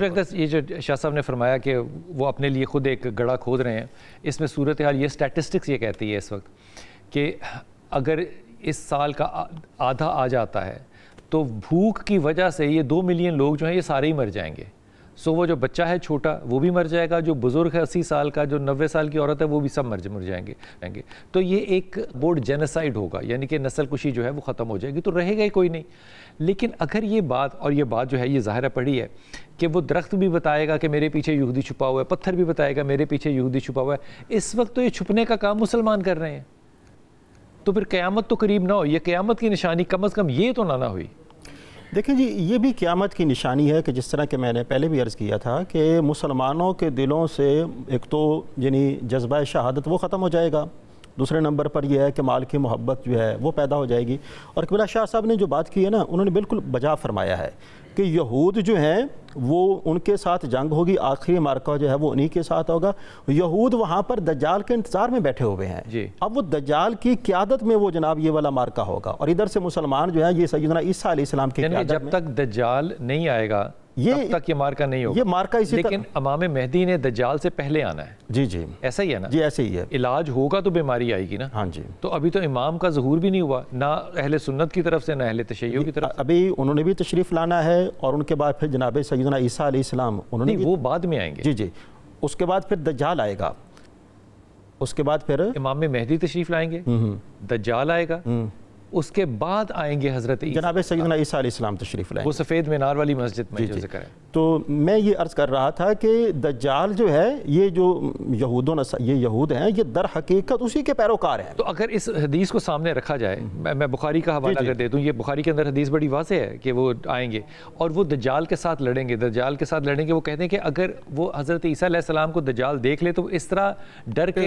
अकदस ये जो शाह साहब ने फरमाया कि वो अपने लिए खुद एक गड़ा खोद रहे हैं इसमें सूरत हाल ये स्टैटिस्टिक्स ये कहती है इस वक्त कि अगर इस साल का आधा आ जाता है तो भूख की वजह से ये दो मिलियन लोग जो हैं ये सारे ही मर जाएंगे सो वो जो बच्चा है छोटा वो भी मर जाएगा जो बुज़ुर्ग है अस्सी साल का जो नब्बे साल की औरत है वो भी सब मर मर जाएंगे आएंगे तो ये एक बोर्ड जेनोसाइड होगा यानी कि नस्ल कुशी जो है वो ख़त्म हो जाएगी तो रहेगा ही कोई नहीं लेकिन अगर ये बात और ये बात जो है ये ज़ाहिर पड़ी है कि वो दरख्त भी बताएगा कि मेरे पीछे यहूदी छुपा हुआ है पत्थर भी बताएगा मेरे पीछे यहूदी छुपा हुआ है इस वक्त तो ये छुपने का काम मुसलमान कर रहे हैं तो फिर क़्यामत तो करीब ना हो ये क़्यामत की निशानी कम अज़ कम ये तो ना ना हुई देखिए जी ये भी क़्यामत की निशानी है कि जिस तरह के मैंने पहले भी अर्ज़ किया था कि मुसलमानों के दिलों से एक तो यानी जज्बा शहादत वो ख़त्म हो जाएगा दूसरे नंबर पर यह है कि माल की मोहब्बत जो है वो पैदा हो जाएगी और कबिला शाह साहब ने जो बात की है ना उन्होंने बिल्कुल बजा फरमाया है कि यहूद जो हैं वो उनके साथ जंग होगी आखिरी मार्का जो है वो उन्हीं के साथ होगा यहूद वहाँ पर दज्जाल के इंतज़ार में बैठे हुए हैं जी। अब वो दज्जाल की क्यादत में वो जनाब ये वाला मार्का होगा और इधर से मुसलमान जो है ये सैदना ईसा इस्लाम के जब तक दज्जाल नहीं आएगा ये तब तक ये मार्का नहीं होगा ये मार्का इसी लेकिन अमाम मेहदी ने दज्जाल से पहले आना है जी जी ऐसा ही है ना जी ऐसे ही है इलाज होगा तो बीमारी आएगी ना हाँ जी तो अभी तो इमाम का जहूर भी नहीं हुआ ना अहले सुन्नत की तरफ से ना अहले तशैयों की तरफ अभी उन्होंने भी तशरीफ़ लाना है और उनके बाद फिर जनाब सैदना ईसा आसमाम उन्होंने वो बाद में आएंगे जी जी उसके बाद फिर दज्जाल आएगा उसके बाद फिर इमाम मेहदी तशरीफ़ लाएंगे हम्म, हम्म। दज्जाल आएगा हम्म। उसके बाद आएंगे हजरत जनाब सईद ईसा तशरीफ लाए वो सफ़ेद मीनार वाली मस्जिद में जो जिक्र है तो मैं ये अर्ज़ कर रहा था कि दज्जाल जो है ये जो यहूद ये यहूद हैं ये दर हकीकत उसी के पैरोकार हैं तो अगर इस हदीस को सामने रखा जाए हम्म। मैं, मैं बुखारी का हवाला कर दे दूँ ये बुखारी के अंदर हदीस बड़ी वाज है कि वो आएंगे और वो दज्जाल के साथ लड़ेंगे दज्जाल के साथ लड़ेंगे वो कहते हैं कि अगर वो हज़रत ईसीम को दज्जाल देख ले तो इस तरह डर के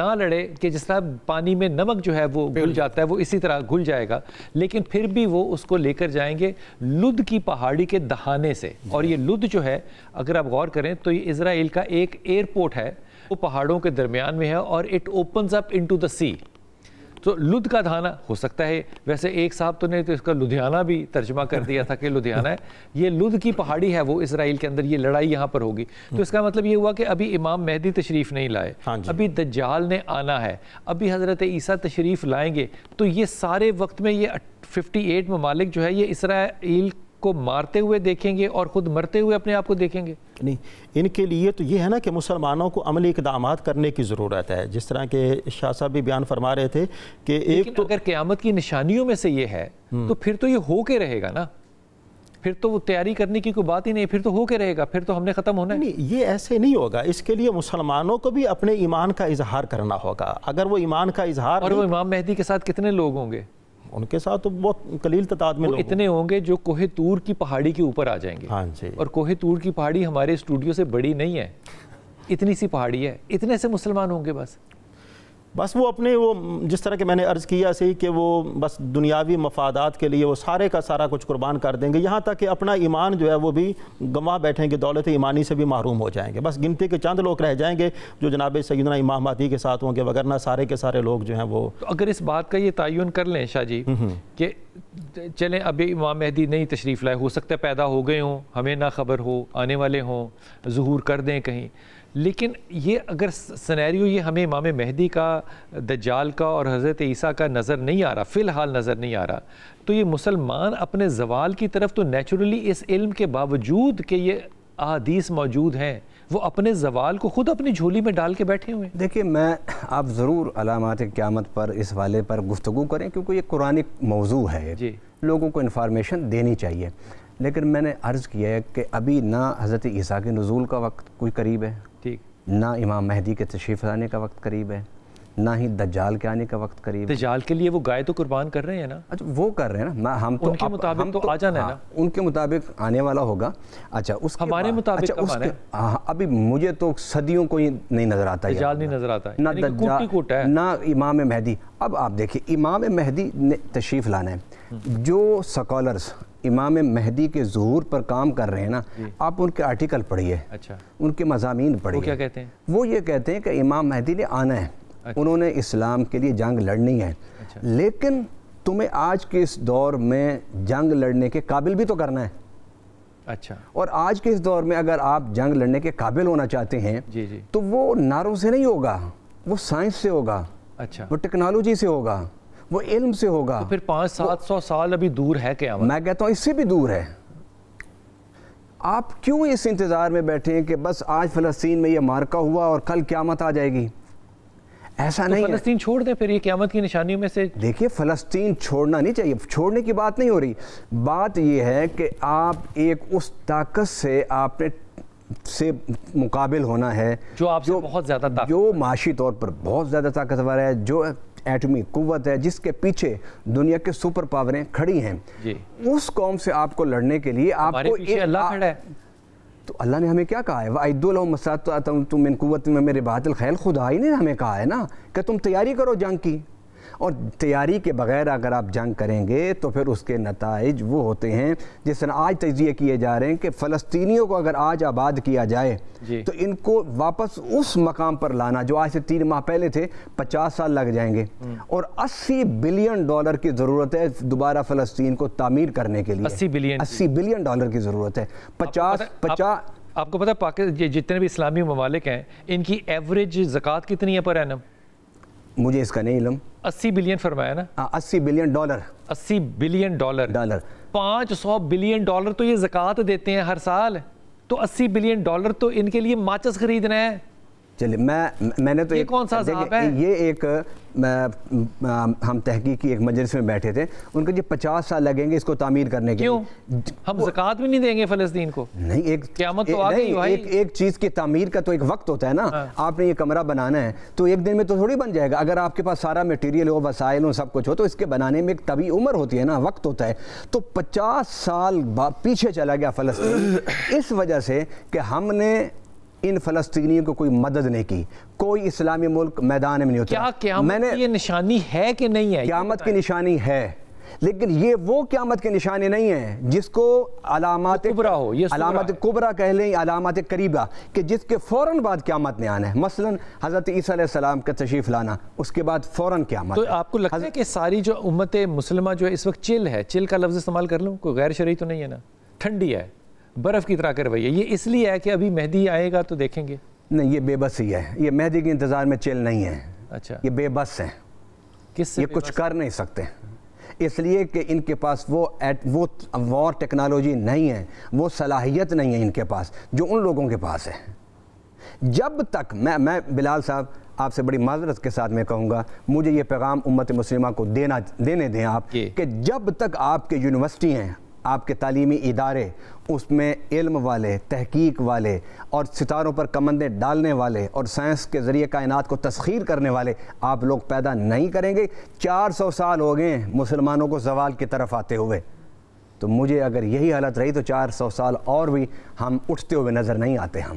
ना लड़े कि जिस तरह पानी में नमक जो है वो घुल जाता है वो इसी तरह घुल जाएगा लेकिन फिर भी वो उसको लेकर जाएंगे लुद की पहाड़ी के दहाने से और ये लुद जो है अगर आप गौर करें तो ये इसराइल का एक एयरपोर्ट है वो तो पहाड़ों के दरमियान में है और it opens up into the sea तो लुद का धाना हो सकता है वैसे एक साहब तो ने तो इसका लुधियाना भी तर्जमा कर दिया था कि लुधियाना है ये लुद की पहाड़ी है वो इसराइल के अंदर ये लड़ाई यहाँ पर होगी तो इसका मतलब ये हुआ कि अभी इमाम मेहदी तशरीफ़ नहीं लाए हाँ अभी दज्जाल ने आना है अभी हज़रत ईसा तशरीफ़ लाएंगे तो ये सारे वक्त में ये 58 ममालिक जो है ये इसराइल को मारते हुए देखेंगे और ख़ुद मरते हुए अपने आप को देखेंगे नहीं इनके लिए तो ये है ना कि मुसलमानों को अमली इकदाम करने की ज़रूरत है जिस तरह के शाह साहब भी बयान फरमा रहे थे कि एक तो अगर क़्यामत की निशानियों में से ये है हम्म। तो फिर तो ये हो के रहेगा ना फिर तो वो तैयारी करने की कोई बात ही नहीं फिर तो हो के रहेगा फिर तो हमने ख़त्म होना नहीं ये ऐसे नहीं होगा इसके लिए मुसलमानों को भी अपने ईमान का इजहार करना होगा अगर वो ईमान का इजहार और वो इमाम मेहदी के साथ कितने लोग होंगे उनके साथ तो बहुत कलील तादाद में इतने होंगे जो कोहेतूर की पहाड़ी के ऊपर आ जाएंगे हाँ जी और कोहे तूर की पहाड़ी हमारे स्टूडियो से बड़ी नहीं है इतनी सी पहाड़ी है इतने से मुसलमान होंगे बस बस वो अपने वो जिस तरह के मैंने अर्ज़ किया सही कि वो बस दुनियावी मफादात के लिए वो सारे का सारा कुछ कुर्बान कर देंगे यहाँ तक कि अपना ईमान जो है वो भी गंवा बैठेंगे दौलत ईमानी से भी महरूम हो जाएंगे बस गिनती के चंद लोग रह जाएंगे जो जनाब सैदना इमाम के साथ होंगे वगरना सारे के सारे लोग जो हैं वो तो अगर इस बात का ये तयन कर लें शाह जी हम्म, हम्म। कि चलें अभी इमाम महदी नहीं तशरीफ़ लाए हो सकता है पैदा हो गए हों हमें ना खबर हो आने वाले हों जहूर कर दें कहीं लेकिन ये अगर सनेरियो ये हमें इमाम मेहदी का जाल का और हज़रत ईसा का नज़र नहीं आ रहा फ़िलहाल नज़र नहीं आ रहा तो ये मुसलमान अपने जवाल की तरफ तो नेचुरली इस इल्म के बावजूद के ये अदीस मौजूद हैं वो अपने जवाल को ख़ुद अपनी झोली में डाल के बैठे हुए हैं देखिए मैं आप ज़रूर अलामत क़्यामत पर इस वाले पर गुफ्तु करें क्योंकि ये कुरानिक मौजू है जी लोगों को इन्फॉर्मेशन देनी चाहिए लेकिन मैंने अर्ज़ किया है कि अभी ना हज़रत ईसा के नज़ूल का वक्त कोई करीब है ना इमाम महदी के तशरीफ़ लाने का वक्त करीब है ना ही दज्जाल के आने का वक्त करीब दज्जाल के लिए वो गाय तो कुर्बान कर रहे हैं ना अच्छा वो कर रहे हैं ना हम तो उनके मुताबिक हम तो, तो आ जाना है हाँ, ना उनके मुताबिक आने वाला होगा अच्छा उस हमारे मुताबिक अच्छा, उसके, आ, हाँ, हाँ, अभी मुझे तो सदियों को ही नहीं नजर आता दज्जाल नहीं नजर आता ना दज्जाल ना इमाम महदी अब आप देखिए इमाम महदी ने तशरीफ़ लाना है हम्म। जो सकॉलर्स इमाम महदी के जहूर पर काम कर रहे हैं ना आप उनके आर्टिकल पढ़िए अच्छा उनके मजामी पढ़िए क्या कहते हैं वो ये कहते हैं कि इमाम महदी ने आना है अच्छा। उन्होंने इस्लाम के लिए जंग लड़नी है अच्छा। लेकिन तुम्हें आज के इस दौर में जंग लड़ने के काबिल भी तो करना है अच्छा और आज के इस दौर में अगर आप जंग लड़ने के काबिल होना चाहते हैं जी जी तो वो नारों से नहीं होगा वो साइंस से होगा अच्छा वो टेक्नोलॉजी से होगा वो इल्म से होगा तो फिर पाँच सात सौ साल अभी दूर है क्या मैं कहता हूँ इससे भी दूर है आप क्यों इस इंतज़ार में बैठे हैं कि बस आज फ़लस्तीन में ये मार्का हुआ और कल क्यामत आ जाएगी ऐसा तो नहीं फलस्तीन छोड़ दें फिर ये क्यामत की निशानियों में से देखिए फलस्तीन छोड़ना नहीं चाहिए छोड़ने की बात नहीं हो रही बात यह है कि आप एक उस ताकत से आपने से मुकाबिल होना है जो आपसे बहुत ज़्यादा जो माशी तौर पर बहुत ज़्यादा ताकतवर है जो एटमी कुत है जिसके पीछे दुनिया के सुपर पावरें खड़ी हैं उस कौम से आपको लड़ने के लिए आपको तो अल्लाह ने हमें क्या कहा है वाइदुल मसात तो तुम इन कुत में मेरे बादल खैल खुदा ही ने हमें कहा है ना कि तुम तैयारी करो जंग की और तैयारी के बगैर अगर आप जंग करेंगे तो फिर उसके नतज वो होते हैं जिस तरह आज तजिए किए जा रहे हैं कि फ़लस्तियों को अगर आज आबाद किया जाए तो इनको वापस उस मकाम पर लाना जो आज से तीन माह पहले थे पचास साल लग जाएंगे हम्म। और अस्सी बिलियन डॉलर की ज़रूरत है दोबारा फ़लस्तीन को तामीर करने के लिए अस्सी बिलियन अस्सी बिलियन डॉलर की ज़रूरत है पचास पचास आपको पता है पाकिस्तान जितने भी इस्लामी ममालिक हैं इनकी एवरेज ज़क़़त कितनी है पर एनम मुझे इसका नहीं इलम अस्सी बिलियन फरमाया ना हाँ, अस्सी बिलियन डॉलर अस्सी बिलियन डॉलर डॉलर पाँच सौ बिलियन डॉलर तो ये जक़ात देते हैं हर साल तो अस्सी बिलियन डॉलर तो इनके लिए माचिस खरीदना है चलिए मैं मैंने तो ये एक, कौन सा है? ये एक मैं, हम तहकी की एक मजलिस में बैठे थे उनका जी पचास साल लगेंगे इसको तामीर करने के क्यों हम जक़ात भी नहीं देंगे फलस्तीन को नहीं एक क्यामत तो आ गई एक, एक चीज़ की तामीर का तो एक वक्त होता है ना हाँ। आपने ये कमरा बनाना है तो एक दिन में तो थोड़ी बन जाएगा अगर आपके पास सारा मटीरियल हो वसाइल हो सब कुछ हो तो इसके बनाने में एक तभी उम्र होती है ना वक्त होता है तो पचास साल पीछे चला गया फलस्तीन इस वजह से कि हमने इन फलस्तनी को कोई मदद नहीं की कोई इस्लामी मुल्क मैदान में नहीं होता क्या मैंने ये निशानी है कि नहीं है क्यामत की निशानी है लेकिन ये वो क्यामत के निशाने नहीं है जिसको अलामत तो कुबरा हो अलामत कुबरा कह लें अलामत करीबा कि जिसके फौरन बाद क्यामत ने आना है मसलन हज़रत ईसीम का तशीफ लाना उसके बाद फौरन क्यामत तो आपको लगता है कि सारी जो उम्मत मुसलमा जो है इस वक्त चिल है चिल का लफ्ज़ इस्तेमाल कर लूँ कोई गैर शरी तो नहीं है ना ठंडी है बर्फ़ की तरह रवैया ये इसलिए है कि अभी मेहदी आएगा तो देखेंगे नहीं ये बेबस ही है ये मेहदी के इंतज़ार में चेल नहीं है अच्छा ये बेबस हैं किस ये कुछ कर नहीं सकते इसलिए कि इनके पास वो एट वो वॉर टेक्नोलॉजी नहीं है वो सलाहियत नहीं है इनके पास जो उन लोगों के पास है जब तक मैं मैं बिलाल साहब आपसे बड़ी माजरत के साथ मैं कहूँगा मुझे ये पैगाम उम्मत मुस्लिमा को देना देने दें आप कि जब तक आपके यूनिवर्सिटी हैं आपके तलीमी इदारे उसमें इल्म वाले तहकीक वाले और सितारों पर कमंदें डालने वाले और साइंस के ज़रिए कायनात को तस्खीर करने वाले आप लोग पैदा नहीं करेंगे चार सौ साल हो गए मुसलमानों को जवाल की तरफ आते हुए तो मुझे अगर यही हालत रही तो चार सौ साल और भी हम उठते हुए नज़र नहीं आते हम